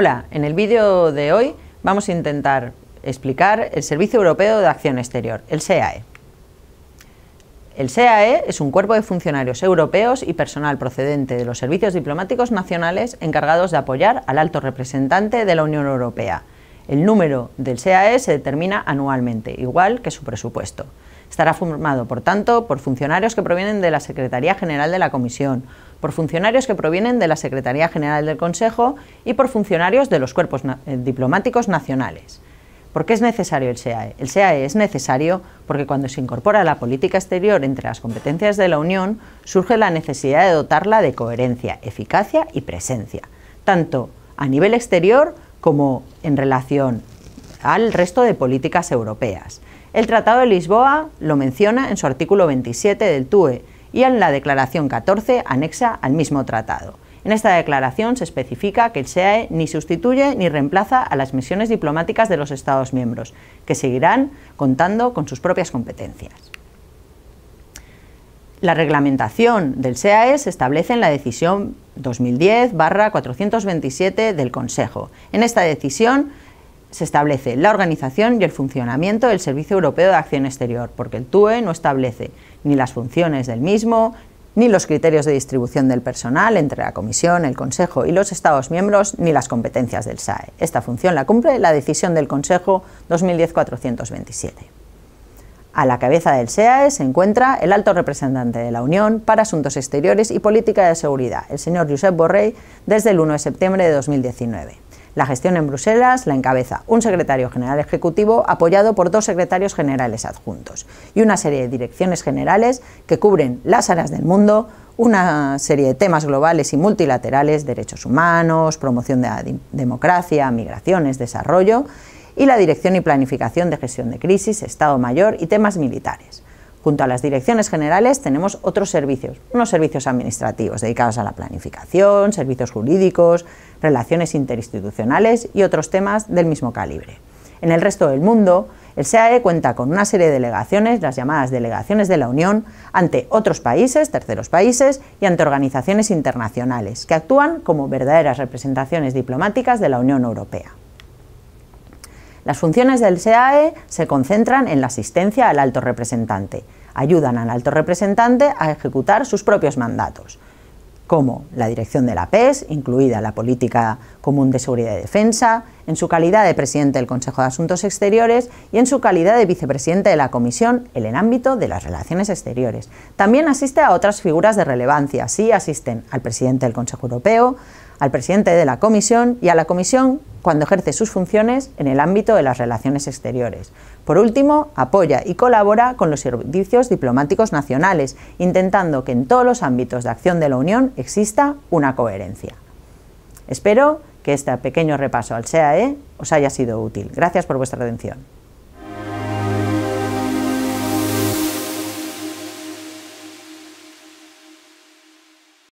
Hola, en el vídeo de hoy vamos a intentar explicar el Servicio Europeo de Acción Exterior, el SEAE. E. El SEAE e es un cuerpo de funcionarios europeos y personal procedente de los servicios diplomáticos nacionales encargados de apoyar al alto representante de la Unión Europea, el número del SEAE se determina anualmente, igual que su presupuesto. Estará formado, por tanto, por funcionarios que provienen de la Secretaría General de la Comisión, por funcionarios que provienen de la Secretaría General del Consejo y por funcionarios de los cuerpos eh, diplomáticos nacionales. ¿Por qué es necesario el SEAE? El SEAE es necesario porque cuando se incorpora la política exterior entre las competencias de la Unión, surge la necesidad de dotarla de coherencia, eficacia y presencia, tanto a nivel exterior como en relación al resto de políticas europeas. El Tratado de Lisboa lo menciona en su artículo 27 del TUE y en la Declaración 14 anexa al mismo tratado. En esta declaración se especifica que el SEAE e ni sustituye ni reemplaza a las misiones diplomáticas de los Estados miembros, que seguirán contando con sus propias competencias. La reglamentación del SEAE e se establece en la decisión 2010-427 del Consejo. En esta decisión se establece la organización y el funcionamiento del Servicio Europeo de Acción Exterior, porque el TUE no establece ni las funciones del mismo, ni los criterios de distribución del personal entre la Comisión, el Consejo y los Estados miembros, ni las competencias del SAE. Esta función la cumple la decisión del Consejo 2010-427. A la cabeza del SEAE se encuentra el alto representante de la Unión para Asuntos Exteriores y Política de Seguridad, el señor Josep Borrell, desde el 1 de septiembre de 2019. La gestión en Bruselas la encabeza un secretario general ejecutivo apoyado por dos secretarios generales adjuntos y una serie de direcciones generales que cubren las áreas del mundo, una serie de temas globales y multilaterales, derechos humanos, promoción de la democracia, migraciones, desarrollo y la Dirección y Planificación de Gestión de Crisis, Estado Mayor y temas militares. Junto a las direcciones generales tenemos otros servicios, unos servicios administrativos dedicados a la planificación, servicios jurídicos, relaciones interinstitucionales y otros temas del mismo calibre. En el resto del mundo, el SEAE cuenta con una serie de delegaciones, las llamadas delegaciones de la Unión, ante otros países, terceros países y ante organizaciones internacionales, que actúan como verdaderas representaciones diplomáticas de la Unión Europea. Las funciones del SEAE se concentran en la asistencia al alto representante. Ayudan al alto representante a ejecutar sus propios mandatos, como la dirección de la PES, incluida la Política Común de Seguridad y Defensa, en su calidad de presidente del Consejo de Asuntos Exteriores y en su calidad de vicepresidente de la Comisión en el ámbito de las relaciones exteriores. También asiste a otras figuras de relevancia, sí asisten al presidente del Consejo Europeo, al presidente de la Comisión y a la Comisión cuando ejerce sus funciones en el ámbito de las relaciones exteriores. Por último, apoya y colabora con los servicios diplomáticos nacionales, intentando que en todos los ámbitos de acción de la Unión exista una coherencia. Espero que este pequeño repaso al SEAE os haya sido útil. Gracias por vuestra atención.